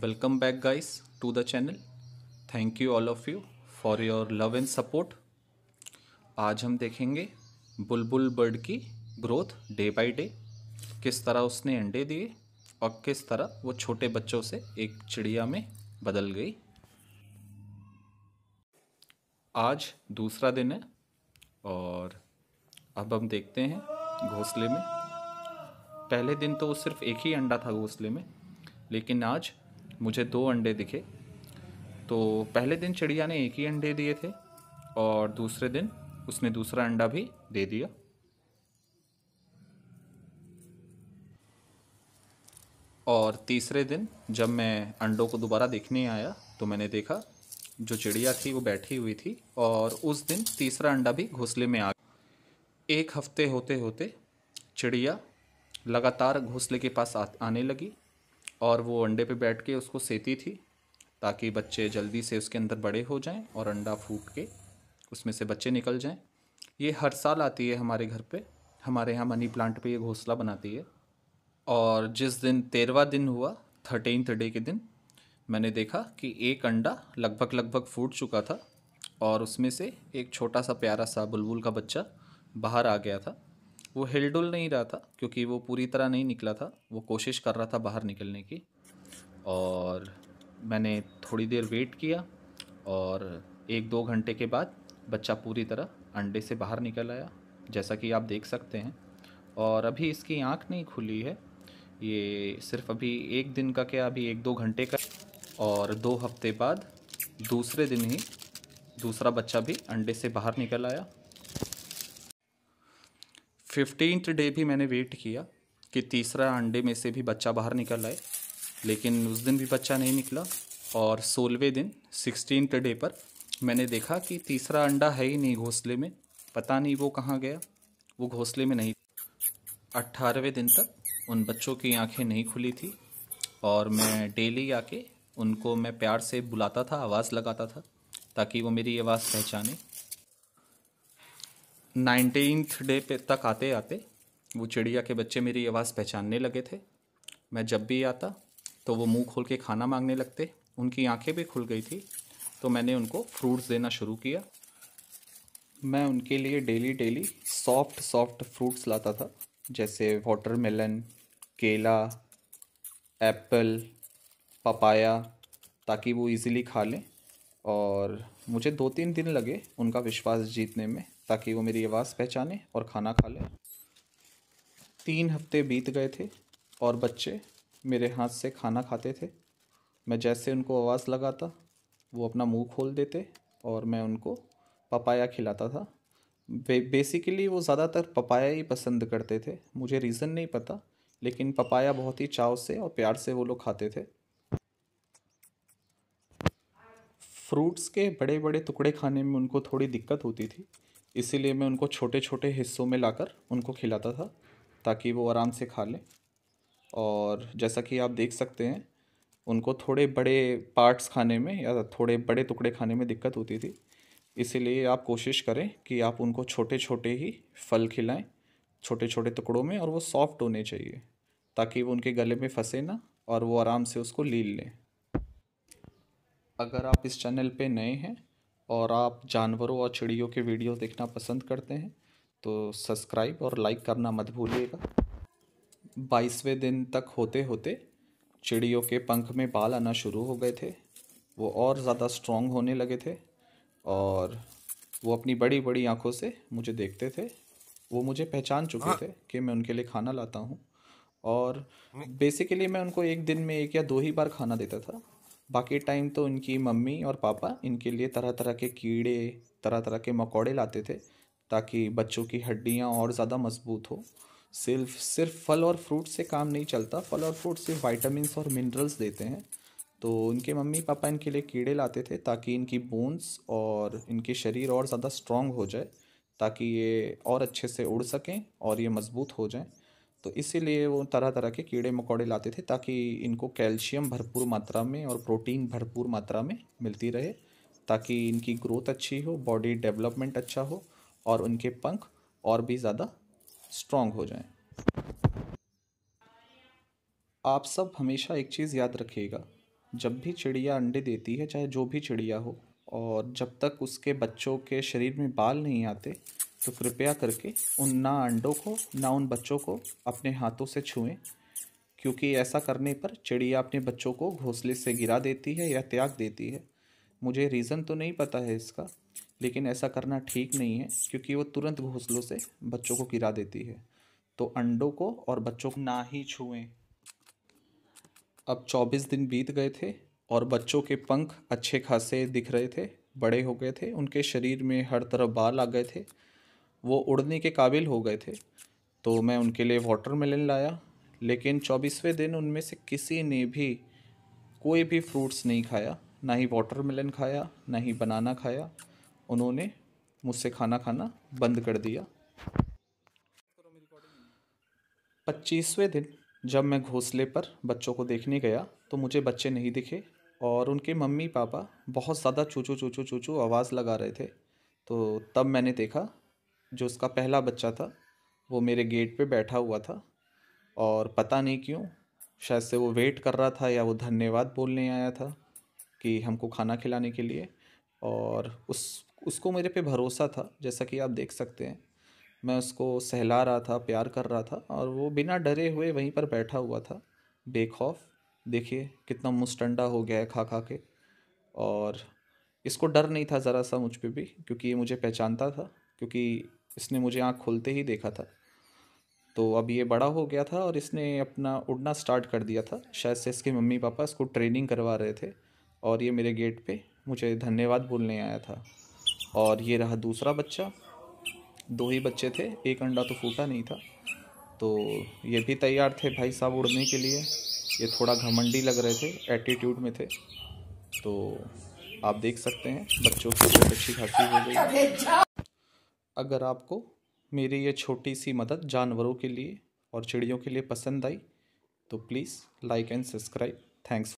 Welcome back guys to the channel thank you all of you for your love and support आज हम देखेंगे बुलबुल bird की growth day by day किस तरह उसने अंडे दिए और किस तरह वो छोटे बच्चों से एक चिड़िया में बदल गई आज दूसरा दिन है और अब हम देखते हैं घोंसले में पहले दिन तो वो सिर्फ एक ही अंडा था घोंसले में लेकिन आज मुझे दो अंडे दिखे तो पहले दिन चिड़िया ने एक ही अंडे दिए थे और दूसरे दिन उसने दूसरा अंडा भी दे दिया और तीसरे दिन जब मैं अंडों को दोबारा देखने आया तो मैंने देखा जो चिड़िया थी वो बैठी हुई थी और उस दिन तीसरा अंडा भी घोंसले में आ गया एक हफ्ते होते होते चिड़िया लगातार घोंसले के पास आ, आने लगी और वो अंडे पे बैठ के उसको सेती थी ताकि बच्चे जल्दी से उसके अंदर बड़े हो जाएं और अंडा फूट के उसमें से बच्चे निकल जाएं ये हर साल आती है हमारे घर पे हमारे यहाँ मनी प्लांट पे ये घोंसला बनाती है और जिस दिन तेरवा दिन हुआ थर्टीनथ डे के दिन मैंने देखा कि एक अंडा लगभग लगभग फूट चुका था और उसमें से एक छोटा सा प्यारा सा बुलबुल का बच्चा बाहर आ गया था वो हिलडुल नहीं रहा था क्योंकि वो पूरी तरह नहीं निकला था वो कोशिश कर रहा था बाहर निकलने की और मैंने थोड़ी देर वेट किया और एक दो घंटे के बाद बच्चा पूरी तरह अंडे से बाहर निकल आया जैसा कि आप देख सकते हैं और अभी इसकी आँख नहीं खुली है ये सिर्फ अभी एक दिन का क्या अभी एक दो घंटे का और दो हफ्ते बाद दूसरे दिन ही दूसरा बच्चा भी अंडे से बाहर निकल आया फिफ्टींथ डे भी मैंने वेट किया कि तीसरा अंडे में से भी बच्चा बाहर निकल आए लेकिन उस दिन भी बच्चा नहीं निकला और सोलहवें दिन सिक्सटीनथ डे पर मैंने देखा कि तीसरा अंडा है ही नहीं घोंसले में पता नहीं वो कहाँ गया वो घोंसले में नहीं अट्ठारहवें दिन तक उन बच्चों की आंखें नहीं खुली थी और मैं डेली आके उनको मैं प्यार से बुलाता था आवाज़ लगाता था ताकि वो मेरी आवाज़ पहचाने नाइनटीन्थ डे पे तक आते आते वो चिड़िया के बच्चे मेरी आवाज़ पहचानने लगे थे मैं जब भी आता तो वो मुंह खोल के खाना मांगने लगते उनकी आंखें भी खुल गई थी तो मैंने उनको फ्रूट्स देना शुरू किया मैं उनके लिए daily daily soft soft fruits लाता था जैसे वाटरमेलन केला एप्पल पपाया ताकि वो इजीली खा लें और मुझे दो तीन दिन लगे उनका विश्वास जीतने में ताकि वो मेरी आवाज़ पहचाने और खाना खा ले तीन हफ्ते बीत गए थे और बच्चे मेरे हाथ से खाना खाते थे मैं जैसे उनको आवाज़ लगाता वो अपना मुंह खोल देते और मैं उनको पपाया खिलाता था बे बेसिकली वो ज़्यादातर पपाया ही पसंद करते थे मुझे रीज़न नहीं पता लेकिन पपाया बहुत ही चाव से और प्यार से वो लोग खाते थे फ्रूट्स के बड़े बड़े टुकड़े खाने में उनको थोड़ी दिक्कत होती थी इसीलिए मैं उनको छोटे छोटे हिस्सों में लाकर उनको खिलाता था ताकि वो आराम से खा लें और जैसा कि आप देख सकते हैं उनको थोड़े बड़े पार्ट्स खाने में या थोड़े बड़े टुकड़े खाने में दिक्कत होती थी इसीलिए आप कोशिश करें कि आप उनको छोटे छोटे ही फल खिलाएं छोटे छोटे टुकड़ों में और वो सॉफ्ट होने चाहिए ताकि वो उनके गले में फंसे ना और वो आराम से उसको लील लें अगर आप इस चैनल पे नए हैं और आप जानवरों और चिड़ियों के वीडियो देखना पसंद करते हैं तो सब्सक्राइब और लाइक करना मत भूलिएगा बाईसवें दिन तक होते होते चिड़ियों के पंख में बाल आना शुरू हो गए थे वो और ज़्यादा स्ट्रॉन्ग होने लगे थे और वो अपनी बड़ी बड़ी आँखों से मुझे देखते थे वो मुझे पहचान चुके हाँ। थे कि मैं उनके लिए खाना लाता हूँ और बेसिकली हम्म। मैं उनको एक दिन में एक या दो ही बार खाना देता था बाकी टाइम तो उनकी मम्मी और पापा इनके लिए तरह तरह के कीड़े तरह तरह के मकोड़े लाते थे ताकि बच्चों की हड्डियाँ और ज़्यादा मजबूत हो सिर्फ सिर्फ फल और फ्रूट से काम नहीं चलता फल और फ्रूट सिर्फ वाइटामस और मिनरल्स देते हैं तो उनके मम्मी पापा इनके लिए कीड़े लाते थे ताकि इनकी बोन्स और इनके शरीर और ज़्यादा स्ट्रॉन्ग हो जाए ताकि ये और अच्छे से उड़ सकें और ये मज़बूत हो जाएं तो इसीलिए वो तरह तरह के कीड़े मकोड़े लाते थे ताकि इनको कैल्शियम भरपूर मात्रा में और प्रोटीन भरपूर मात्रा में मिलती रहे ताकि इनकी ग्रोथ अच्छी हो बॉडी डेवलपमेंट अच्छा हो और उनके पंख और भी ज़्यादा स्ट्रॉन्ग हो जाएं। आप सब हमेशा एक चीज़ याद रखिएगा जब भी चिड़िया अंडे देती है चाहे जो भी चिड़िया हो और जब तक उसके बच्चों के शरीर में बाल नहीं आते तो कृपया करके उन ना अंडों को ना उन बच्चों को अपने हाथों से छुएं क्योंकि ऐसा करने पर चिड़िया अपने बच्चों को घोंसले से गिरा देती है या त्याग देती है मुझे रीज़न तो नहीं पता है इसका लेकिन ऐसा करना ठीक नहीं है क्योंकि वो तुरंत घोंसलों से बच्चों को गिरा देती है तो अंडों को और बच्चों को ना ही छुएं अब चौबीस दिन बीत गए थे और बच्चों के पंख अच्छे खासे दिख रहे थे बड़े हो गए थे उनके शरीर में हर तरफ बाल आ गए थे वो उड़ने के काबिल हो गए थे तो मैं उनके लिए वाटर मेलन लाया लेकिन चौबीसवें दिन उनमें से किसी ने भी कोई भी फ्रूट्स नहीं खाया ना ही वाटर मेलन खाया ना ही बनाना खाया उन्होंने मुझसे खाना खाना बंद कर दिया पच्चीसवें दिन जब मैं घोंसले पर बच्चों को देखने गया तो मुझे बच्चे नहीं दिखे और उनके मम्मी पापा बहुत ज़्यादा चूचू चूचू चूचू आवाज़ लगा रहे थे तो तब मैंने देखा जो उसका पहला बच्चा था वो मेरे गेट पे बैठा हुआ था और पता नहीं क्यों शायद से वो वेट कर रहा था या वो धन्यवाद बोलने आया था कि हमको खाना खिलाने के लिए और उस उसको मेरे पे भरोसा था जैसा कि आप देख सकते हैं मैं उसको सहला रहा था प्यार कर रहा था और वो बिना डरे हुए वहीं पर बैठा हुआ था बेखौफ देखिए कितना मुस्टंडा हो गया है खा खा के और इसको डर नहीं था ज़रा सा मुझ पर भी क्योंकि ये मुझे पहचानता था क्योंकि इसने मुझे आँख खोलते ही देखा था तो अब ये बड़ा हो गया था और इसने अपना उड़ना स्टार्ट कर दिया था शायद से इसके मम्मी पापा इसको ट्रेनिंग करवा रहे थे और ये मेरे गेट पे मुझे धन्यवाद बोलने आया था और ये रहा दूसरा बच्चा दो ही बच्चे थे एक अंडा तो फूटा नहीं था तो ये भी तैयार थे भाई साहब उड़ने के लिए ये थोड़ा घमंडी लग रहे थे एटीट्यूड में थे तो आप देख सकते हैं बच्चों की बहुत अच्छी खासी हो गई अगर आपको मेरी ये छोटी सी मदद जानवरों के लिए और चिड़ियों के लिए पसंद आई तो please like and subscribe thanks